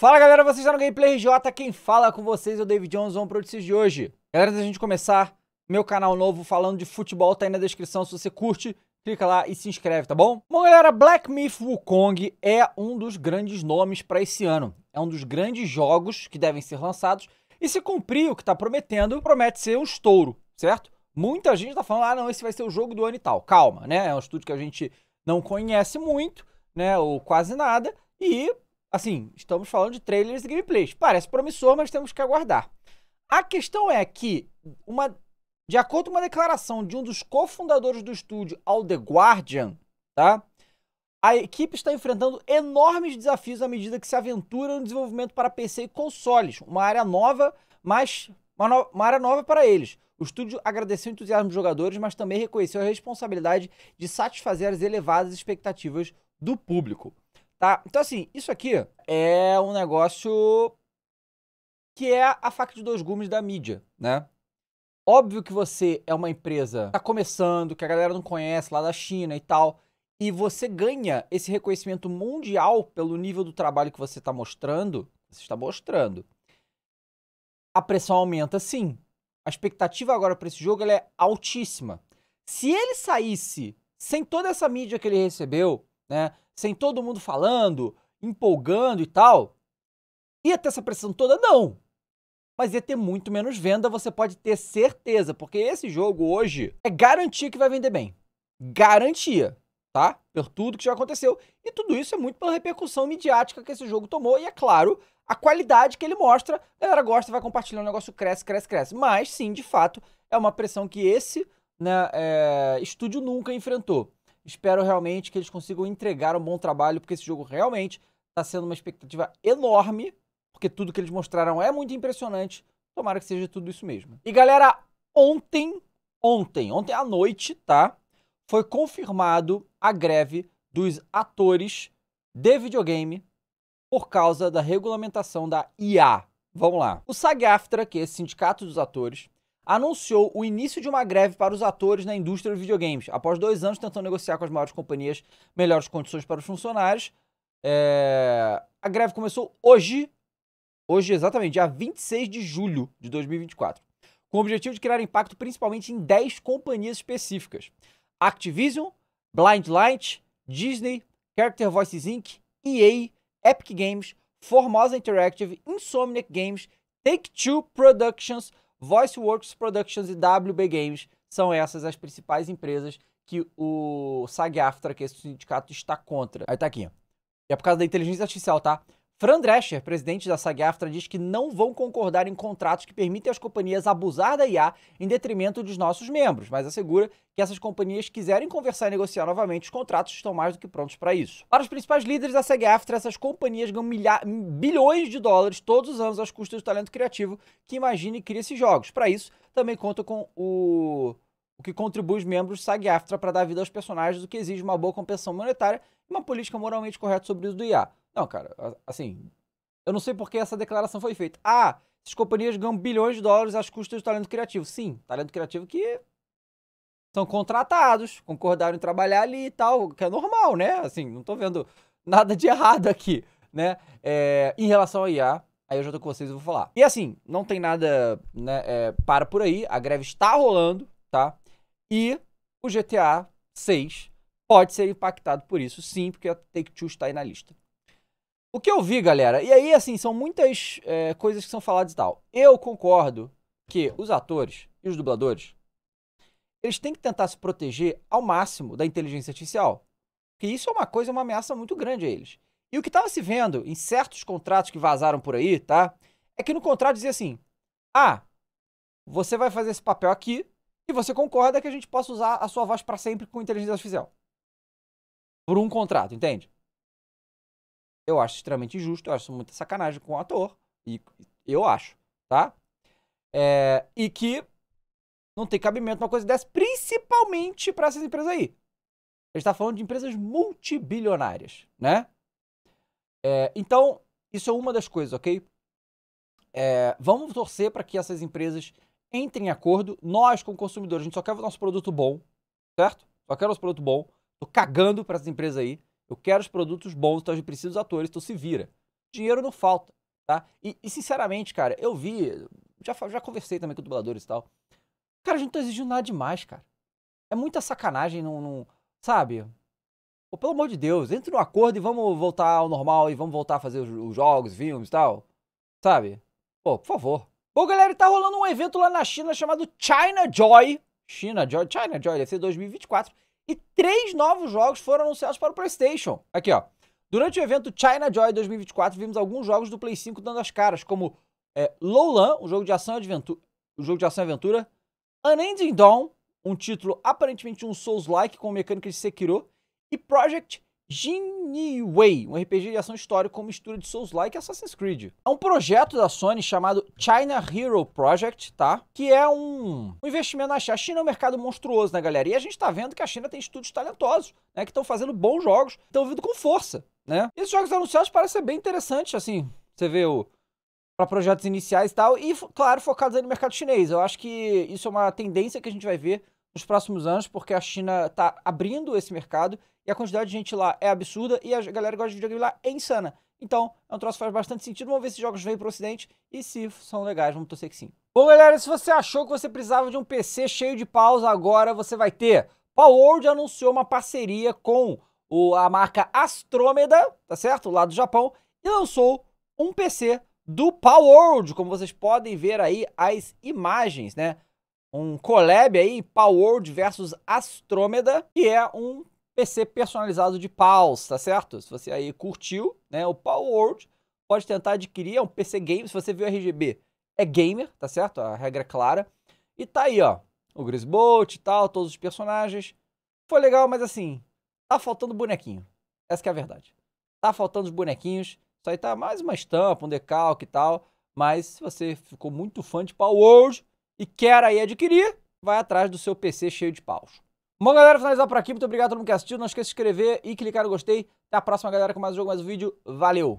Fala galera, vocês estão no Gameplay RJ, quem fala com vocês é o David vamos para notícias de hoje. Galera, antes da gente começar, meu canal novo falando de futebol tá aí na descrição, se você curte, clica lá e se inscreve, tá bom? Bom galera, Black Myth Wukong é um dos grandes nomes para esse ano. É um dos grandes jogos que devem ser lançados e se cumprir o que tá prometendo, promete ser um estouro, certo? Muita gente tá falando, ah não, esse vai ser o jogo do ano e tal. Calma, né? É um estúdio que a gente não conhece muito, né, ou quase nada, e Assim, estamos falando de trailers e gameplays. Parece promissor, mas temos que aguardar. A questão é que, uma, de acordo com uma declaração de um dos cofundadores do estúdio, ao The Guardian, tá? A equipe está enfrentando enormes desafios à medida que se aventura no desenvolvimento para PC e consoles, uma área nova, mas uma, no uma área nova para eles. O estúdio agradeceu o entusiasmo dos jogadores, mas também reconheceu a responsabilidade de satisfazer as elevadas expectativas do público. Tá? Então, assim, isso aqui é um negócio que é a faca de dois gumes da mídia, né? Óbvio que você é uma empresa que tá começando, que a galera não conhece lá da China e tal, e você ganha esse reconhecimento mundial pelo nível do trabalho que você está mostrando, você está mostrando. A pressão aumenta sim. A expectativa agora para esse jogo é altíssima. Se ele saísse sem toda essa mídia que ele recebeu, né, sem todo mundo falando, empolgando e tal, ia ter essa pressão toda? Não. Mas ia ter muito menos venda, você pode ter certeza, porque esse jogo hoje é garantia que vai vender bem. Garantia, tá? Por tudo que já aconteceu. E tudo isso é muito pela repercussão midiática que esse jogo tomou e, é claro, a qualidade que ele mostra. A galera gosta, vai compartilhando, o negócio cresce, cresce, cresce. Mas sim, de fato, é uma pressão que esse né, é, estúdio nunca enfrentou. Espero realmente que eles consigam entregar um bom trabalho, porque esse jogo realmente está sendo uma expectativa enorme, porque tudo que eles mostraram é muito impressionante. Tomara que seja tudo isso mesmo. E galera, ontem, ontem, ontem à noite, tá? Foi confirmado a greve dos atores de videogame por causa da regulamentação da IA. Vamos lá. O SAG-AFTRA, que é esse sindicato dos atores, anunciou o início de uma greve para os atores na indústria dos videogames. Após dois anos tentando negociar com as maiores companhias melhores condições para os funcionários, é... a greve começou hoje, hoje exatamente, dia 26 de julho de 2024, com o objetivo de criar impacto principalmente em 10 companhias específicas. Activision, Blind Light, Disney, Character Voices Inc., EA, Epic Games, Formosa Interactive, Insomniac Games, Take-Two Productions, VoiceWorks Productions e WB Games são essas as principais empresas que o SAG-AFTRA, que é esse sindicato, está contra. Aí tá aqui. E é por causa da inteligência artificial, tá? Fran Drescher, presidente da SAG-AFTRA, diz que não vão concordar em contratos que permitem às companhias abusar da IA em detrimento dos nossos membros, mas assegura que essas companhias quiserem conversar e negociar novamente, os contratos estão mais do que prontos para isso. Para os principais líderes da SAG-AFTRA, essas companhias ganham milha... bilhões de dólares todos os anos às custas do talento criativo que imagina e cria esses jogos. Para isso, também conta com o o que contribui os membros SAG-AFTRA para dar vida aos personagens, o que exige uma boa compensação monetária e uma política moralmente correta sobre o uso do IA. Não, cara, assim, eu não sei por que essa declaração foi feita. Ah, as companhias ganham bilhões de dólares às custas do talento criativo. Sim, talento criativo que são contratados, concordaram em trabalhar ali e tal, que é normal, né? Assim, não tô vendo nada de errado aqui, né? É, em relação ao IA, aí eu já tô com vocês e vou falar. E assim, não tem nada, né? É, para por aí, a greve está rolando, tá? E o GTA 6 pode ser impactado por isso, sim, porque a Take-Two está aí na lista. O que eu vi, galera, e aí, assim, são muitas é, coisas que são faladas e tal. Eu concordo que os atores e os dubladores, eles têm que tentar se proteger ao máximo da inteligência artificial. Porque isso é uma coisa, uma ameaça muito grande a eles. E o que estava se vendo em certos contratos que vazaram por aí, tá? É que no contrato dizia assim: ah, você vai fazer esse papel aqui e você concorda que a gente possa usar a sua voz para sempre com inteligência artificial. Por um contrato, entende? Eu acho extremamente injusto, eu acho muita sacanagem com o ator. E eu acho, tá? É, e que não tem cabimento uma coisa dessa, principalmente para essas empresas aí. A gente tá falando de empresas multibilionárias, né? É, então, isso é uma das coisas, ok? É, vamos torcer para que essas empresas entrem em acordo. Nós, como consumidores, a gente só quer o nosso produto bom, certo? Só quer o nosso produto bom. Tô cagando para essas empresas aí. Eu quero os produtos bons, então eu preciso dos atores, então se vira. Dinheiro não falta, tá? E, e sinceramente, cara, eu vi. Já, já conversei também com dubladores e tal. Cara, a gente não tá exigindo nada demais, cara. É muita sacanagem, não. não sabe? Pô, pelo amor de Deus, entre no acordo e vamos voltar ao normal e vamos voltar a fazer os, os jogos, filmes e tal. Sabe? Pô, por favor. Bom, galera, tá rolando um evento lá na China chamado China Joy. China Joy, China Joy, deve ser 2024. E três novos jogos foram anunciados para o PlayStation. Aqui, ó. Durante o evento China Joy 2024, vimos alguns jogos do Play 5 dando as caras, como é, Lowland, um jogo de ação e aventura, um jogo de ação aventura, Unending Dawn, um título aparentemente um Souls-like com mecânica de Sekiro, e Project Jinwei, um RPG de ação histórica com mistura de Souls-like e Assassin's Creed. É um projeto da Sony chamado China Hero Project, tá? Que é um, um investimento na China. A China é um mercado monstruoso, né, galera? E a gente tá vendo que a China tem estúdios talentosos, né? Que estão fazendo bons jogos, estão vindo com força, né? Esses jogos anunciados parecem ser bem interessantes, assim. Você vê o para projetos iniciais e tal, e, claro, focados no mercado chinês. Eu acho que isso é uma tendência que a gente vai ver nos próximos anos, porque a China está abrindo esse mercado a quantidade de gente lá é absurda e a galera gosta de videogame lá é insana. Então, é um troço que faz bastante sentido. Vamos ver se jogos vêm pro ocidente e se são legais, vamos torcer que sim. Bom, galera, se você achou que você precisava de um PC cheio de paus, agora você vai ter. Palworld anunciou uma parceria com o, a marca Astrômeda, tá certo? Lá do Japão, e lançou um PC do Palworld, como vocês podem ver aí as imagens, né? Um collab aí, Palworld versus Astrômeda, que é um PC personalizado de paus, tá certo? Se você aí curtiu, né, o Power World, pode tentar adquirir, é um PC game, se você viu RGB, é gamer, tá certo? A regra é clara. E tá aí, ó, o Grisbolt e tal, todos os personagens. Foi legal, mas assim, tá faltando bonequinho. Essa é a verdade. Tá faltando os bonequinhos, isso aí tá mais uma estampa, um decalque e tal, mas se você ficou muito fã de Power World e quer aí adquirir, vai atrás do seu PC cheio de paus. Bom, galera, finalizar por aqui. Muito obrigado a todo mundo que assistiu. Não esqueça de se inscrever e clicar no gostei. Até a próxima, galera, com mais um jogo, mais um vídeo. Valeu!